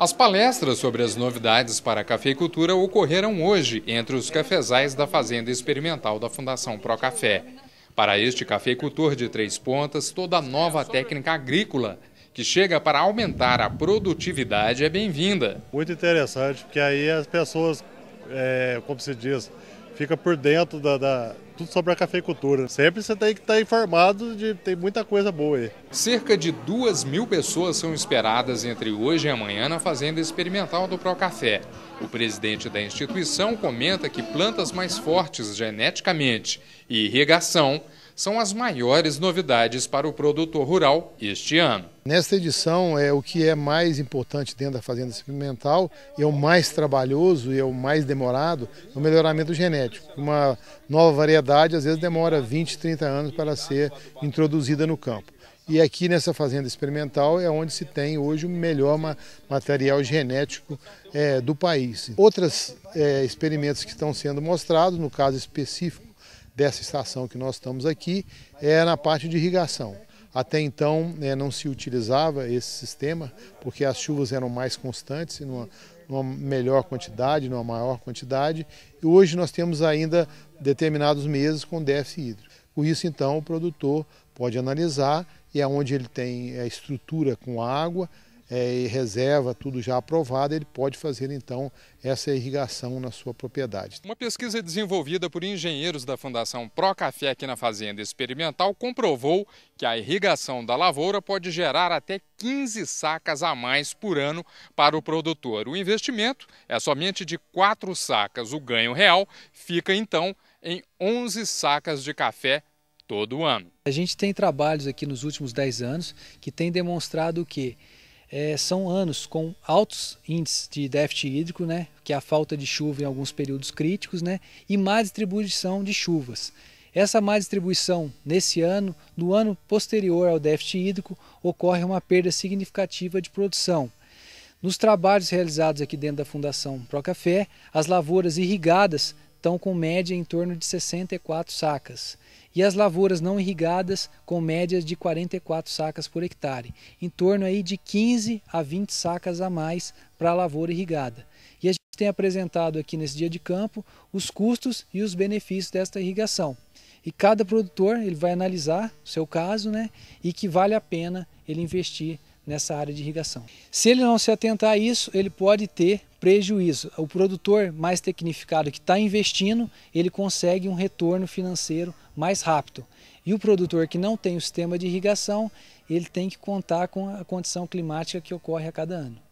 As palestras sobre as novidades para a cafeicultura ocorreram hoje entre os cafezais da Fazenda Experimental da Fundação Procafé. Para este cafeicultor de três pontas, toda nova técnica agrícola que chega para aumentar a produtividade é bem-vinda. Muito interessante, porque aí as pessoas, é, como se diz, fica por dentro da, da tudo sobre a cafeicultura. Sempre você tem que estar tá informado de tem muita coisa boa aí. Cerca de duas mil pessoas são esperadas entre hoje e amanhã na Fazenda Experimental do Procafé. O presidente da instituição comenta que plantas mais fortes geneticamente e irrigação são as maiores novidades para o produtor rural este ano. Nesta edição, é o que é mais importante dentro da fazenda experimental e é o mais trabalhoso e é o mais demorado, é o melhoramento genético. Uma nova variedade variedade às vezes demora 20, 30 anos para ser introduzida no campo. E aqui nessa fazenda experimental é onde se tem hoje o melhor material genético é, do país. Outros é, experimentos que estão sendo mostrados, no caso específico dessa estação que nós estamos aqui, é na parte de irrigação. Até então né, não se utilizava esse sistema, porque as chuvas eram mais constantes, numa, numa melhor quantidade, numa maior quantidade. E hoje nós temos ainda determinados meses com déficit hídrico. Com isso, então, o produtor pode analisar e aonde é onde ele tem a estrutura com água, é, e reserva tudo já aprovado, ele pode fazer então essa irrigação na sua propriedade. Uma pesquisa desenvolvida por engenheiros da Fundação Pro Café aqui na Fazenda Experimental comprovou que a irrigação da lavoura pode gerar até 15 sacas a mais por ano para o produtor. O investimento é somente de 4 sacas. O ganho real fica então em 11 sacas de café todo ano. A gente tem trabalhos aqui nos últimos 10 anos que tem demonstrado que é, são anos com altos índices de déficit hídrico, né, que é a falta de chuva em alguns períodos críticos, né, e má distribuição de chuvas. Essa má distribuição nesse ano, no ano posterior ao déficit hídrico, ocorre uma perda significativa de produção. Nos trabalhos realizados aqui dentro da Fundação Procafé, as lavouras irrigadas estão com média em torno de 64 sacas. E as lavouras não irrigadas com médias de 44 sacas por hectare, em torno aí de 15 a 20 sacas a mais para a lavoura irrigada. E a gente tem apresentado aqui nesse dia de campo os custos e os benefícios desta irrigação. E cada produtor ele vai analisar o seu caso, né, e que vale a pena ele investir nessa área de irrigação. Se ele não se atentar a isso, ele pode ter prejuízo. O produtor mais tecnificado que está investindo, ele consegue um retorno financeiro mais rápido. E o produtor que não tem o sistema de irrigação, ele tem que contar com a condição climática que ocorre a cada ano.